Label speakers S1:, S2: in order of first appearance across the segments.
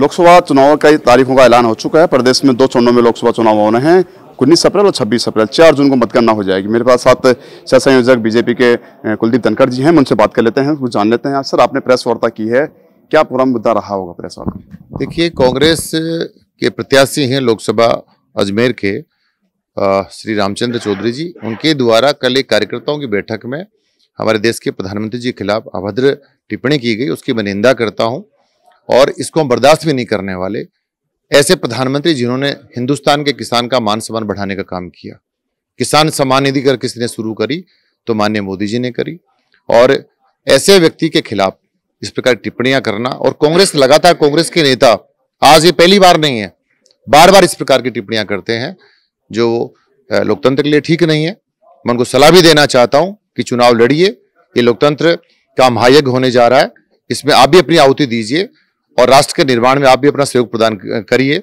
S1: लोकसभा चुनाव कई तारीखों का ऐलान हो चुका है प्रदेश में दो चरणों में लोकसभा चुनाव होने हैं उन्नीस अप्रैल और छब्बीस अप्रैल चार जून को मतगणना हो जाएगी मेरे पास साथ सह संयोजक बीजेपी के कुलदीप धनखड़ जी हैं उनसे बात कर लेते हैं कुछ जान लेते हैं सर आपने प्रेस वार्ता की है क्या पूरा मुद्दा रहा होगा प्रेस वार्ता देखिए कांग्रेस के प्रत्याशी हैं लोकसभा अजमेर
S2: के श्री रामचंद्र चौधरी जी उनके द्वारा कल एक कार्यकर्ताओं की बैठक में हमारे देश के प्रधानमंत्री जी के खिलाफ अभद्र टिप्पणी की गई उसकी मैं निंदा करता हूँ और इसको हम बर्दाश्त भी नहीं करने वाले ऐसे प्रधानमंत्री जिन्होंने हिंदुस्तान के किसान का मान सम्मान बढ़ाने का काम किया किसान सम्मान निधि कर किसने शुरू करी तो माननीय मोदी जी ने करी और ऐसे व्यक्ति के खिलाफ इस प्रकार टिप्पणियां करना और कांग्रेस लगातार कांग्रेस के नेता आज ये पहली बार नहीं है बार बार इस प्रकार की टिप्पणियां करते हैं जो लोकतंत्र के लिए ठीक नहीं है मैं उनको सलाह भी देना चाहता हूं कि चुनाव लड़िए ये लोकतंत्र का महायज्ञ होने जा रहा है इसमें आप भी अपनी आहुति दीजिए और राष्ट्र के निर्माण में आप भी अपना सहयोग प्रदान करिए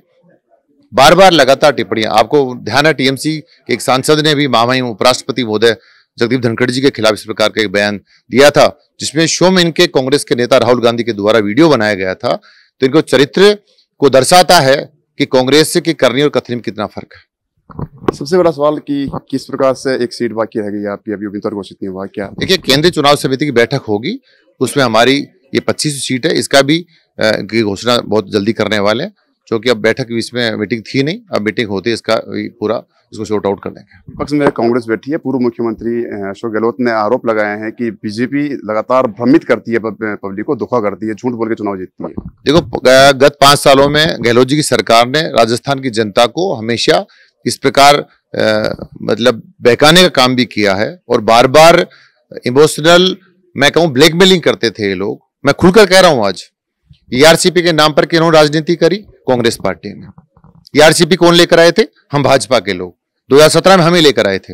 S2: बार बार लगातार टिप्पणियां आपको ध्यान है टीएमसी के एक सांसद ने भी महामहिम उपराष्ट्रपति महोदय जगदीप धनखड़ जी के खिलाफ इस प्रकार का एक बयान दिया था जिसमें शो में इनके कांग्रेस के नेता राहुल गांधी के द्वारा वीडियो बनाया गया था तो इनको चरित्र को दर्शाता है कि कांग्रेस के करनी और कथनी में कितना फर्क है सबसे बड़ा सवाल कि किस प्रकार से एक सीट बाकी रह गई आपकी अभी अभी तो घोषित नहीं हुआ क्या देखिए केंद्रीय चुनाव समिति की बैठक होगी उसमें हमारी ये पच्चीस सीट है इसका भी घोषणा बहुत जल्दी करने वाले हैं क्योंकि अब बैठक इसमें मीटिंग थी नहीं अब मीटिंग होती है इसका पूरा इसको शॉर्ट आउट कर देंगे
S1: पक्ष में कांग्रेस बैठी है पूर्व मुख्यमंत्री अशोक गहलोत ने आरोप लगाए हैं कि बीजेपी लगातार भ्रमित करती है पब्लिक को धोखा करती है झूठ बोल के चुनाव जीतती है देखो गत पांच सालों में गहलोत जी की सरकार ने राजस्थान की जनता को हमेशा
S2: इस प्रकार मतलब बहकाने का काम भी किया है और बार बार इमोशनल मैं कहूँ ब्लैकमेलिंग करते थे ये लोग मैं खुलकर कह रहा हूं आज ईआरसीपी e के नाम पर किन्होंने राजनीति करी कांग्रेस पार्टी ने ईआरसीपी e कौन लेकर आए थे हम भाजपा के लोग 2017 में हम ही लेकर आए थे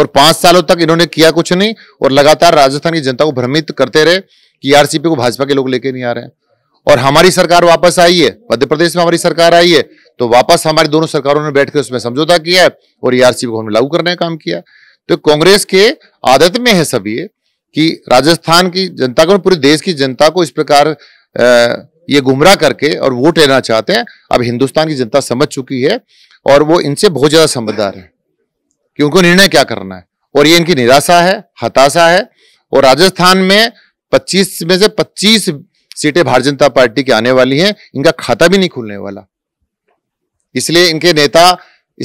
S2: और पांच सालों तक इन्होंने किया कुछ नहीं और लगातार राजस्थान की जनता को भ्रमित करते रहे कि ईआरसीपी e को भाजपा के लोग लेके नहीं आ रहे और हमारी सरकार वापस आई है मध्य प्रदेश में हमारी सरकार आई है तो वापस हमारी दोनों सरकारों ने बैठकर उसमें समझौता किया है और ईआरसीपी को हमने लागू करने का काम किया तो कांग्रेस के आदत में है सभी है कि राजस्थान की जनता को पूरे देश की जनता को इस प्रकार ये गुमराह करके और वोट लेना चाहते हैं अब हिंदुस्तान की जनता समझ चुकी है और वो इनसे बहुत ज़्यादा समझदार है कि उनको निर्णय क्या करना है और ये इनकी निराशा है हताशा है और राजस्थान में 25 में से 25 सीटें भारतीय जनता पार्टी की आने वाली हैं इनका खाता भी नहीं खुलने वाला इसलिए इनके नेता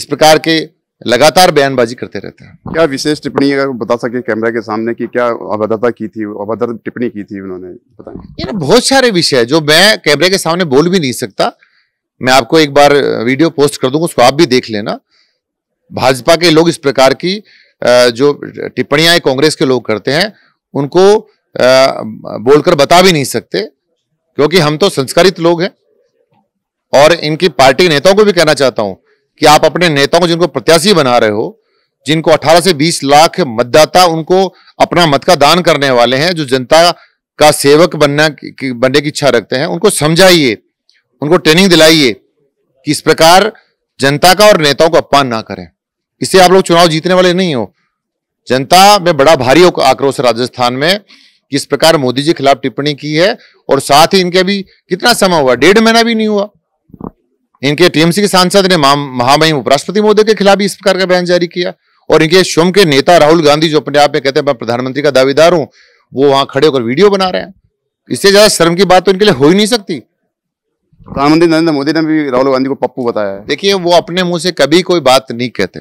S2: इस
S1: प्रकार के लगातार बयानबाजी करते रहते हैं क्या विशेष टिप्पणी अगर बता सके कैमरा के सामने की क्या अभद्रता की थी अभद्र टिप्पणी की थी उन्होंने बताएं यार बहुत सारे विषय है जो मैं
S2: कैमरे के सामने बोल भी नहीं सकता मैं आपको एक बार वीडियो पोस्ट कर दूंगा उसको आप भी देख लेना भाजपा के लोग इस प्रकार की जो टिप्पणियां कांग्रेस के लोग करते हैं उनको बोलकर बता भी नहीं सकते क्योंकि हम तो संस्कारित लोग हैं और इनकी पार्टी नेताओं को भी कहना चाहता हूं कि आप अपने नेताओं को जिनको प्रत्याशी बना रहे हो जिनको 18 से 20 लाख मतदाता उनको अपना मत का दान करने वाले हैं जो जनता का सेवक बनना बनने की इच्छा रखते हैं उनको समझाइए उनको ट्रेनिंग दिलाइए कि इस प्रकार जनता का और नेताओं का अपमान ना करें इससे आप लोग चुनाव जीतने वाले नहीं हो जनता में बड़ा भारी आक्रोश है राजस्थान में कि इस प्रकार मोदी जी खिलाफ टिप्पणी की है और साथ ही इनके भी कितना समय हुआ डेढ़ महीना भी नहीं हुआ इनके टीएमसी के सांसद ने महामहिम उपराष्ट्रपति मोदी के खिलाफ इस प्रकार का बयान जारी किया और इनके स्वयं के नेता राहुल गांधी जो अपने आप में कहते हैं मैं प्रधानमंत्री का दावेदार हूं वो वहां खड़े होकर वीडियो बना रहे हैं इससे ज्यादा शर्म की बात तो इनके लिए हो ही नहीं सकती प्रधानमंत्री नरेंद्र मोदी ने भी राहुल गांधी को पप्पू बताया देखिए वो अपने मुंह से कभी कोई बात नहीं कहते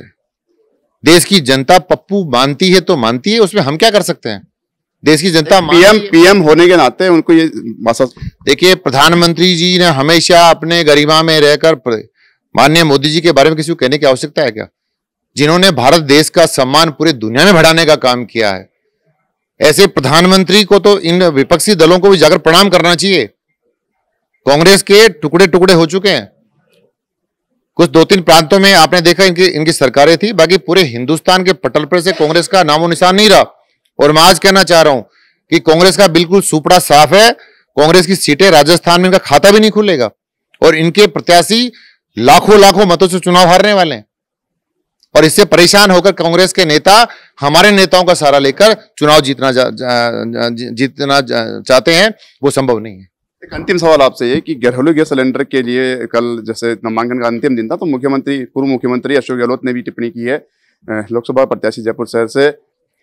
S2: देश की जनता पप्पू मानती है तो मानती है उसमें हम क्या कर सकते हैं देश की जनता पीएम पीएम होने के नाते उनको ये देखिए प्रधानमंत्री जी ने हमेशा अपने गरिमा में रहकर माननीय मोदी जी के बारे में किसी को कहने की आवश्यकता है क्या जिन्होंने भारत देश का सम्मान पूरी दुनिया में बढ़ाने का काम किया है ऐसे प्रधानमंत्री को तो इन विपक्षी दलों को भी जाकर प्रणाम करना चाहिए कांग्रेस के टुकड़े टुकड़े हो चुके हैं कुछ दो तीन प्रांतों में आपने देखा इनकी इनकी सरकारें थी बाकी पूरे हिंदुस्तान के पटल पर से कांग्रेस का नामो निशान नहीं रहा और मैं आज कहना चाह रहा हूं कि कांग्रेस का बिल्कुल सुपड़ा साफ है कांग्रेस की सीटें राजस्थान में इनका खाता भी नहीं खुलेगा और इनके प्रत्याशी लाखों लाखों मतों से चुनाव हारने वाले हैं और इससे परेशान होकर कांग्रेस के नेता हमारे नेताओं का सहारा लेकर चुनाव
S1: जीतना जीतना चाहते हैं वो संभव नहीं है एक अंतिम सवाल आपसे ये कि घरेलू गैस सिलेंडर के लिए कल जैसे नामांकन का अंतिम दिन था तो मुख्यमंत्री पूर्व मुख्यमंत्री अशोक गहलोत ने भी टिप्पणी की है लोकसभा प्रत्याशी जयपुर शहर से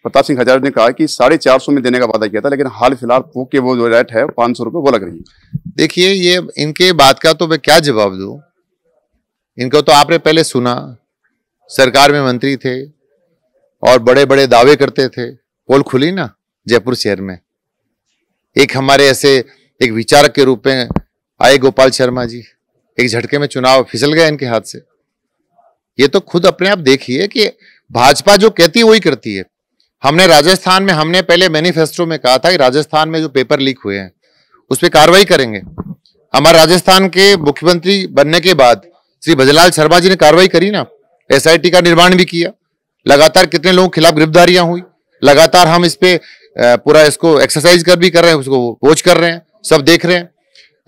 S1: प्रताप सिंह हजारे ने कहा कि साढ़े चार सौ में देने का वादा किया था लेकिन हाल फिलहाल पोक के वो जो रेट है पाँच सौ रुपये वो लग रही है देखिए ये इनके बात का तो मैं क्या जवाब दूँ इनको तो आपने पहले सुना
S2: सरकार में मंत्री थे और बड़े बड़े दावे करते थे पोल खुली ना जयपुर शहर में एक हमारे ऐसे एक विचारक के रूप में आए गोपाल शर्मा जी एक झटके में चुनाव फिसल गया इनके हाथ से ये तो खुद अपने आप देखिए कि भाजपा जो कहती है वही करती है हमने राजस्थान में हमने पहले मैनिफेस्टो में कहा था कि राजस्थान में जो पेपर लीक हुए हैं उस पर कार्रवाई करेंगे हमारे राजस्थान के मुख्यमंत्री बनने के बाद श्री भजलाल शर्मा जी ने कार्रवाई करी ना एसआईटी का निर्माण भी किया लगातार कितने लोगों के खिलाफ गिरफ्तारियां हुई लगातार हम इस पे पूरा इसको एक्सरसाइज कर भी कर रहे हैं उसको वोच कर रहे हैं सब देख रहे हैं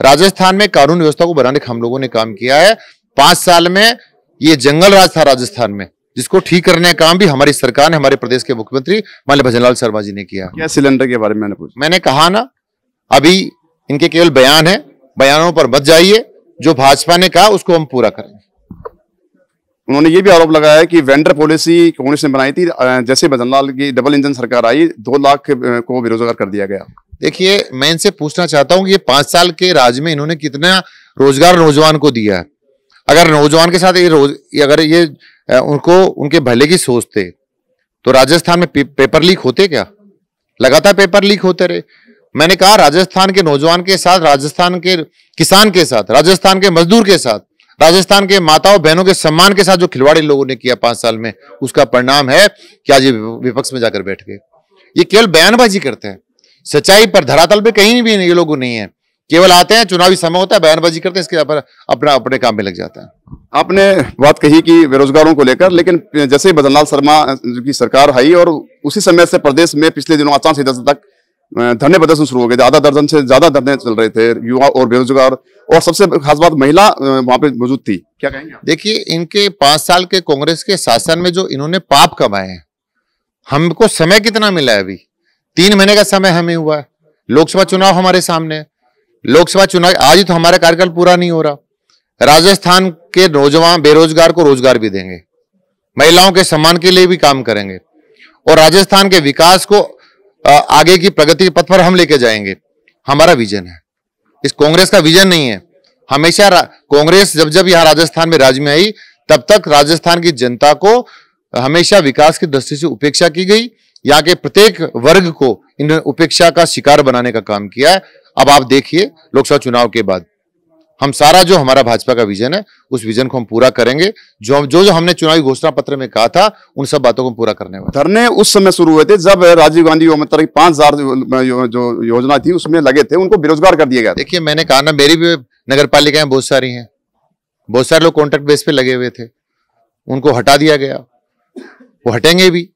S2: राजस्थान में कानून व्यवस्था को बनाने का हम लोगों ने काम किया है पांच साल में ये जंगल राज था राजस्थान में जिसको ठीक करने का काम भी हमारी सरकार ने हमारे प्रदेश के मुख्यमंत्री मान्य भजनलाल शर्मा जी ने किया क्या सिलेंडर के बारे में मैंने पूछा मैंने कहा ना अभी इनके केवल बयान है बयानों
S1: पर मत जाइए जो भाजपा ने कहा उसको हम पूरा करेंगे उन्होंने ये भी आरोप लगाया कि वेंडर पॉलिसी कांग्रेस ने बनाई थी जैसे भजनलाल की डबल इंजन सरकार आई दो लाख को बेरोजगार कर दिया गया
S2: देखिए मैं इनसे पूछना चाहता हूँ कि पांच साल के राज में इन्होंने कितना रोजगार नौजवान को दिया है अगर नौजवान के साथ ये रोज अगर ये उनको उनके भले की सोचते तो राजस्थान में पे, पेपर लीक होते क्या लगातार पेपर लीक होते रहे मैंने कहा राजस्थान के नौजवान के साथ राजस्थान के किसान के साथ राजस्थान के मजदूर के साथ राजस्थान के माताओं बहनों के सम्मान के साथ जो खिलवाड़ी लोगों ने किया पांच साल में उसका परिणाम है कि आज ये विपक्ष में जाकर बैठ गए ये केवल बयानबाजी करते हैं सच्चाई पर धरातल पे कहीं भी ये लोग नहीं है केवल आते हैं चुनावी समय
S1: होता है बयानबाजी करते हैं इसके पर अपना अपने काम में लग जाता है आपने बात कही कि बेरोजगारों को लेकर लेकिन जैसे बदनलाल शर्मा की सरकार आई और उसी समय से प्रदेश में पिछले दिनों आचार संहिता तक धरने प्रदर्शन शुरू हो गए ज्यादा दर्जन से ज्यादा धरने चल रहे थे युवा और बेरोजगार और सबसे खास बात महिला वहां पे मौजूद थी क्या कहेंगे देखिए इनके पांच साल के
S2: कांग्रेस के शासन में जो इन्होंने पाप कमाए हैं हमको समय कितना मिला है अभी तीन महीने का समय हमें हुआ है लोकसभा चुनाव हमारे सामने है लोकसभा चुनाव आज तो हमारा कार्यकाल पूरा नहीं हो रहा राजस्थान के नौजवान बेरोजगार को रोजगार भी देंगे महिलाओं के सम्मान के लिए भी काम करेंगे और राजस्थान के विकास को आगे की प्रगति के पथ पर हम लेके जाएंगे हमारा विजन है इस कांग्रेस का विजन नहीं है हमेशा कांग्रेस जब जब यहाँ राजस्थान में राज्य में आई तब तक राजस्थान की जनता को हमेशा विकास की दृष्टि से उपेक्षा की गई यहाँ के प्रत्येक वर्ग को इन उपेक्षा का शिकार बनाने का काम किया है अब आप देखिए लोकसभा चुनाव के बाद हम सारा जो हमारा भाजपा का विजन है उस विजन को हम पूरा करेंगे जो जो जो हमने चुनावी घोषणा पत्र में कहा था उन सब बातों को पूरा करने वाले
S1: धरने उस समय शुरू हुए थे जब राजीव गांधी मतलब की पांच हजार जो योजना थी उसमें लगे थे उनको बेरोजगार कर दिया गया
S2: देखिए मैंने कहा ना मेरी भी नगर पालिकाएं बहुत सारी हैं बहुत सारे लोग कॉन्ट्रैक्ट बेस पे लगे हुए थे उनको हटा दिया गया वो हटेंगे भी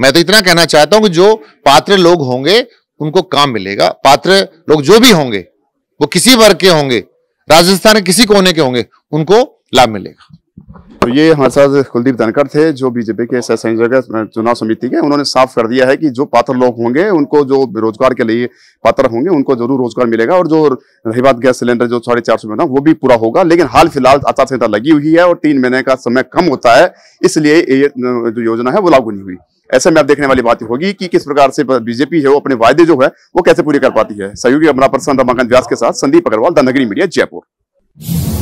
S2: मैं तो इतना कहना चाहता हूं कि जो पात्र लोग होंगे उनको काम मिलेगा पात्र लोग जो भी होंगे वो किसी वर्ग के
S1: होंगे राजस्थान के किसी कोने के होंगे उनको लाभ मिलेगा तो ये हमारे साथ कुलदीप धनखड़ थे जो बीजेपी के संयोजक चुनाव समिति के उन्होंने साफ कर दिया है कि जो पात्र लोग होंगे उनको जो रोजगार के लिए पात्र होंगे उनको जरूर रोजगार मिलेगा और जो रही बात गैस सिलेंडर जो साढ़े चार सौ महीना वो भी पूरा होगा लेकिन हाल फिलहाल आचार संहिता लगी हुई है और तीन महीने का समय कम होता है इसलिए ये जो योजना है वो लागू नहीं हुई ऐसे में आप देखने वाली बात होगी कि किस प्रकार से बीजेपी है वो अपने वायदे जो है वो कैसे पूरे कर पाती है सहयोगी अपना पर्सन रमाकांत व्यास के साथ संदीप अग्रवाल द नगरी मीडिया जयपुर